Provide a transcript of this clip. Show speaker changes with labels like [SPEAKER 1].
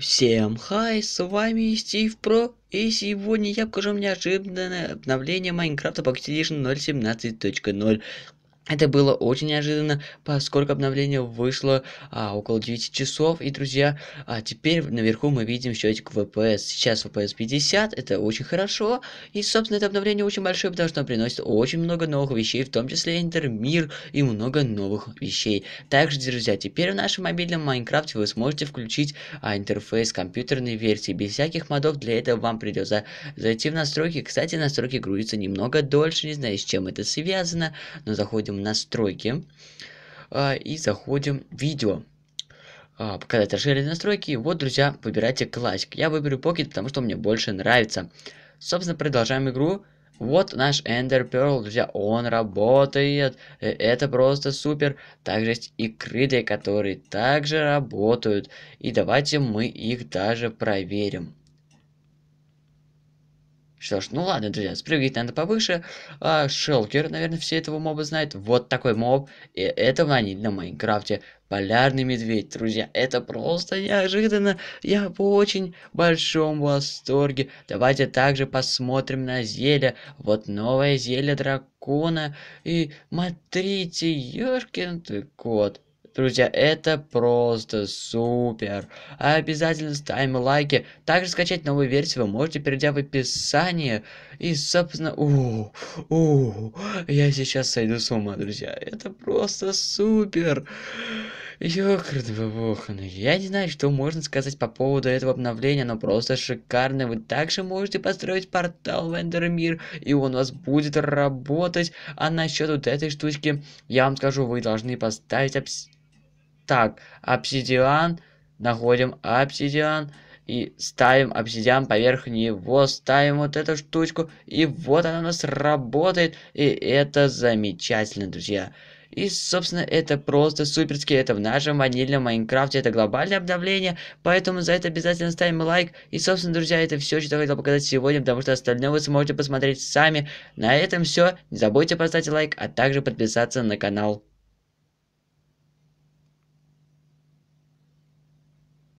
[SPEAKER 1] Всем хай, с вами Стив Про, и сегодня я покажу вам неожиданное обновление Майнкрафта по Activision 0.17.0. Это было очень неожиданно, поскольку обновление вышло а, около 9 часов. И, друзья, а теперь наверху мы видим счетчик ВПС. Сейчас ВПС 50, это очень хорошо. И, собственно, это обновление очень большое, потому что оно приносит очень много новых вещей, в том числе интермир и много новых вещей. Также, друзья, теперь в нашем мобильном Майнкрафте вы сможете включить а, интерфейс компьютерной версии. Без всяких модов для этого вам придется зайти в настройки. Кстати, настройки грузятся немного дольше, не знаю, с чем это связано, но заходим заходим в настройки а, и заходим в видео. Показать а, расширенные настройки. Вот, друзья, выбирайте классик. Я выберу Pocket, потому что мне больше нравится. Собственно, продолжаем игру. Вот наш Ender Pearl, друзья, он работает, э, это просто супер. Также есть и крылья, которые также работают, и давайте мы их даже проверим. Что ж, ну ладно, друзья, спрыгивать надо повыше. А, Шелкер, наверное, все этого моба знают. Вот такой моб. И это они на Майнкрафте. Полярный медведь, друзья. Это просто неожиданно. Я в очень большом восторге. Давайте также посмотрим на зелье. Вот новое зелье дракона. И смотрите, ёшкин ты кот. Друзья, это просто супер. Обязательно ставим лайки. Также скачать новую версию вы можете, перейдя в описание. И, собственно, у, у, я сейчас сойду с ума, друзья. Это просто супер. Ёкардвовоханы. Я не знаю, что можно сказать по поводу этого обновления, но просто шикарно. Вы также можете построить портал в Эндермир, и он у вас будет работать. А насчет вот этой штучки, я вам скажу, вы должны поставить так, обсидиан. Находим обсидиан. И ставим обсидиан поверх него. Ставим вот эту штучку. И вот она у нас работает. И это замечательно, друзья. И, собственно, это просто суперски. Это в нашем ванильном Майнкрафте. Это глобальное обновление. Поэтому за это обязательно ставим лайк. И, собственно, друзья, это все, что я хотел показать сегодня. Потому что остальное вы сможете посмотреть сами. На этом все. Не забудьте поставить лайк, а также подписаться на канал.